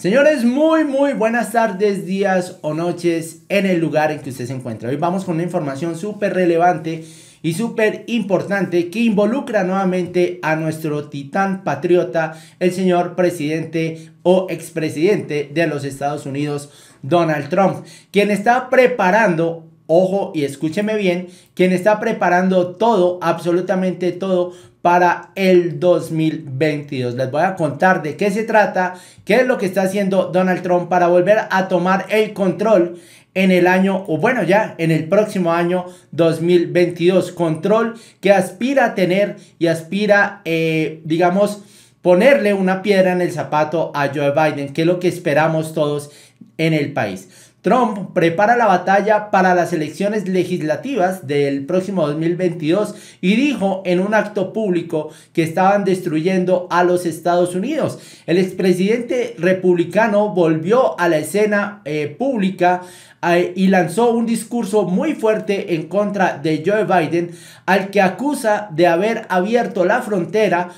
Señores, muy muy buenas tardes, días o noches en el lugar en que usted se encuentra. Hoy vamos con una información súper relevante y súper importante que involucra nuevamente a nuestro titán patriota, el señor presidente o expresidente de los Estados Unidos, Donald Trump, quien está preparando ojo y escúcheme bien, quien está preparando todo, absolutamente todo, para el 2022. Les voy a contar de qué se trata, qué es lo que está haciendo Donald Trump para volver a tomar el control en el año, o bueno, ya en el próximo año 2022. Control que aspira a tener y aspira, eh, digamos, ponerle una piedra en el zapato a Joe Biden, que es lo que esperamos todos en el país. Trump prepara la batalla para las elecciones legislativas del próximo 2022 y dijo en un acto público que estaban destruyendo a los Estados Unidos. El expresidente republicano volvió a la escena eh, pública eh, y lanzó un discurso muy fuerte en contra de Joe Biden al que acusa de haber abierto la frontera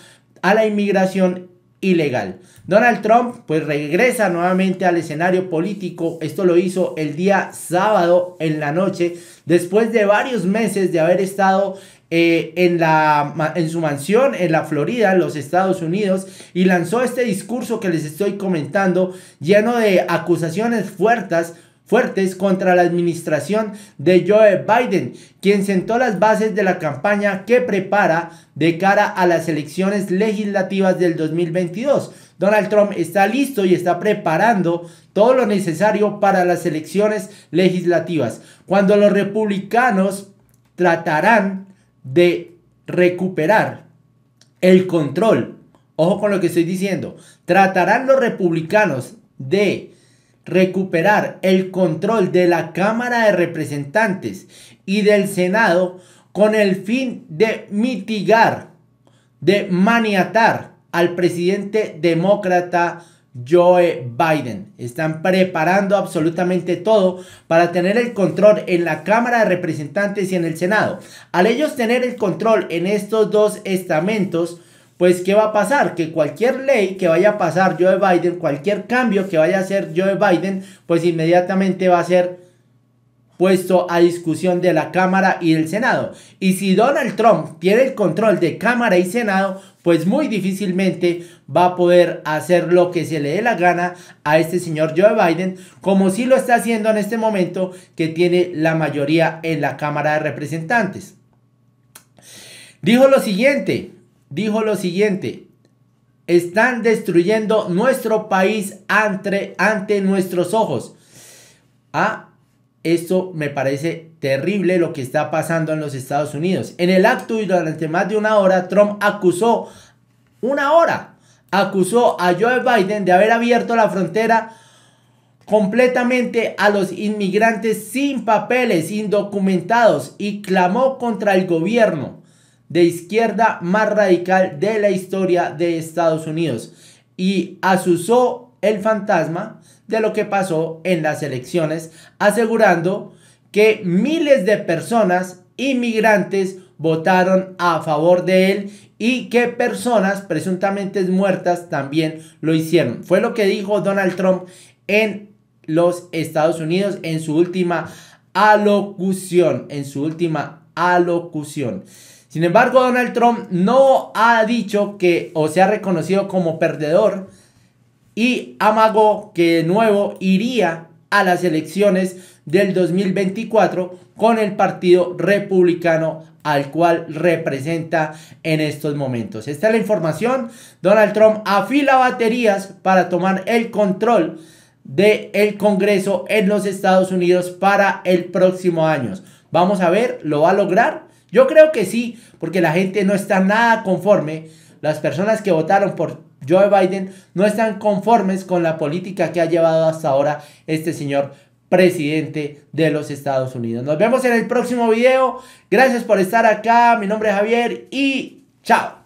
a la inmigración ilegal. Donald Trump pues regresa nuevamente al escenario político, esto lo hizo el día sábado en la noche, después de varios meses de haber estado eh, en, la, en su mansión en la Florida, en los Estados Unidos, y lanzó este discurso que les estoy comentando, lleno de acusaciones fuertes fuertes contra la administración de Joe Biden, quien sentó las bases de la campaña que prepara de cara a las elecciones legislativas del 2022. Donald Trump está listo y está preparando todo lo necesario para las elecciones legislativas, cuando los republicanos tratarán de recuperar el control. Ojo con lo que estoy diciendo. Tratarán los republicanos de recuperar el control de la Cámara de Representantes y del Senado con el fin de mitigar, de maniatar al presidente demócrata Joe Biden. Están preparando absolutamente todo para tener el control en la Cámara de Representantes y en el Senado. Al ellos tener el control en estos dos estamentos, pues ¿qué va a pasar? Que cualquier ley que vaya a pasar Joe Biden, cualquier cambio que vaya a hacer Joe Biden, pues inmediatamente va a ser puesto a discusión de la Cámara y del Senado. Y si Donald Trump tiene el control de Cámara y Senado, pues muy difícilmente va a poder hacer lo que se le dé la gana a este señor Joe Biden, como si lo está haciendo en este momento que tiene la mayoría en la Cámara de Representantes. Dijo lo siguiente, dijo lo siguiente, están destruyendo nuestro país ante, ante nuestros ojos. Ah, esto me parece terrible lo que está pasando en los Estados Unidos. En el acto y durante más de una hora, Trump acusó, una hora, acusó a Joe Biden de haber abierto la frontera completamente a los inmigrantes sin papeles, indocumentados, y clamó contra el gobierno de izquierda más radical de la historia de Estados Unidos y asusó el fantasma de lo que pasó en las elecciones, asegurando que miles de personas inmigrantes votaron a favor de él y que personas presuntamente muertas también lo hicieron. Fue lo que dijo Donald Trump en los Estados Unidos en su última alocución, en su última alocución. Sin embargo, Donald Trump no ha dicho que o se ha reconocido como perdedor y amagó que de nuevo iría a las elecciones del 2024 con el Partido Republicano al cual representa en estos momentos. Esta es la información. Donald Trump afila baterías para tomar el control del el Congreso en los Estados Unidos para el próximo año. Vamos a ver, ¿lo va a lograr? Yo creo que sí, porque la gente no está nada conforme. Las personas que votaron por Joe Biden no están conformes con la política que ha llevado hasta ahora este señor presidente de los Estados Unidos. Nos vemos en el próximo video. Gracias por estar acá. Mi nombre es Javier y chao.